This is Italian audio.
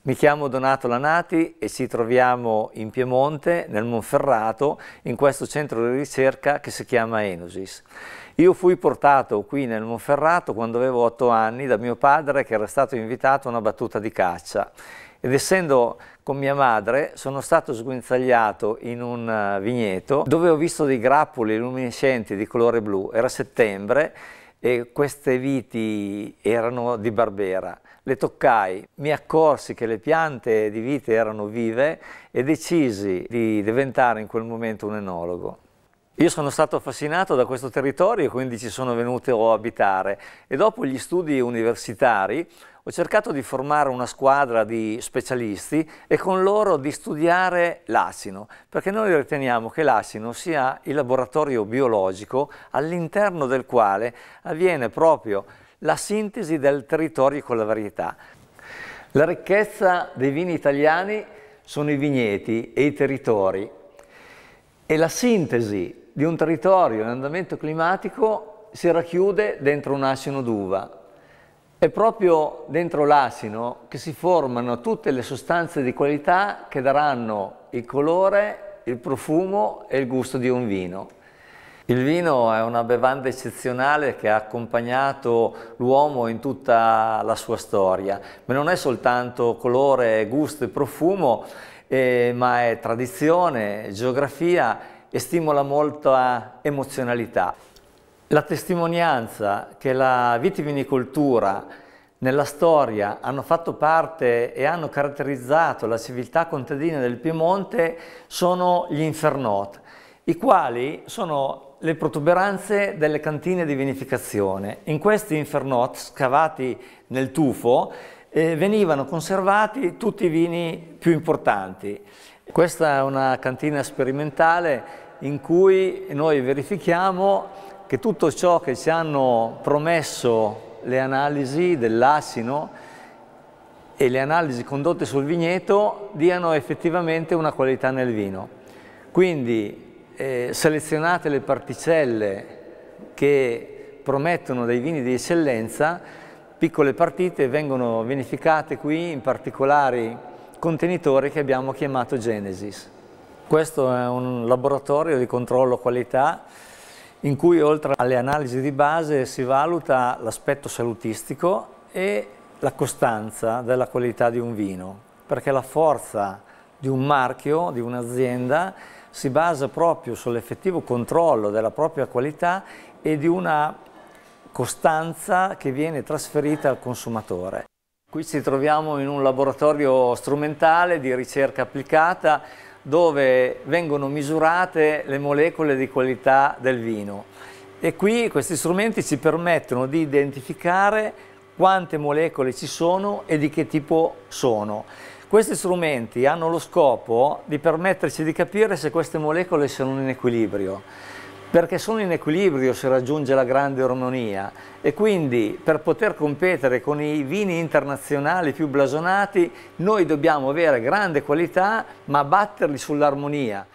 Mi chiamo Donato Lanati e ci troviamo in Piemonte, nel Monferrato, in questo centro di ricerca che si chiama Enosis. Io fui portato qui nel Monferrato quando avevo otto anni da mio padre che era stato invitato a una battuta di caccia ed essendo con mia madre sono stato sguinzagliato in un eh, vigneto dove ho visto dei grappoli luminescenti di colore blu, era settembre e queste viti erano di Barbera. Le toccai, mi accorsi che le piante di vite erano vive e decisi di diventare in quel momento un enologo. Io sono stato affascinato da questo territorio e quindi ci sono venuto a abitare e dopo gli studi universitari ho cercato di formare una squadra di specialisti e con loro di studiare l'acino, perché noi riteniamo che l'acino sia il laboratorio biologico all'interno del quale avviene proprio la sintesi del territorio con la varietà. La ricchezza dei vini italiani sono i vigneti e i territori e la sintesi di un territorio in andamento climatico si racchiude dentro un asino d'uva. È proprio dentro l'asino che si formano tutte le sostanze di qualità che daranno il colore, il profumo e il gusto di un vino. Il vino è una bevanda eccezionale che ha accompagnato l'uomo in tutta la sua storia, ma non è soltanto colore, gusto e profumo, eh, ma è tradizione, geografia e stimola molta emozionalità. La testimonianza che la vitivinicoltura nella storia hanno fatto parte e hanno caratterizzato la civiltà contadina del Piemonte sono gli infernot, i quali sono le protuberanze delle cantine di vinificazione. In questi infernot, scavati nel tufo, eh, venivano conservati tutti i vini più importanti questa è una cantina sperimentale in cui noi verifichiamo che tutto ciò che ci hanno promesso le analisi dell'asino e le analisi condotte sul vigneto diano effettivamente una qualità nel vino. Quindi eh, selezionate le particelle che promettono dei vini di eccellenza, piccole partite vengono vinificate qui in particolari contenitore che abbiamo chiamato Genesis. Questo è un laboratorio di controllo qualità in cui oltre alle analisi di base si valuta l'aspetto salutistico e la costanza della qualità di un vino, perché la forza di un marchio, di un'azienda, si basa proprio sull'effettivo controllo della propria qualità e di una costanza che viene trasferita al consumatore. Qui ci troviamo in un laboratorio strumentale di ricerca applicata dove vengono misurate le molecole di qualità del vino e qui questi strumenti ci permettono di identificare quante molecole ci sono e di che tipo sono. Questi strumenti hanno lo scopo di permetterci di capire se queste molecole sono in equilibrio perché sono in equilibrio se raggiunge la grande armonia e quindi per poter competere con i vini internazionali più blasonati noi dobbiamo avere grande qualità ma batterli sull'armonia.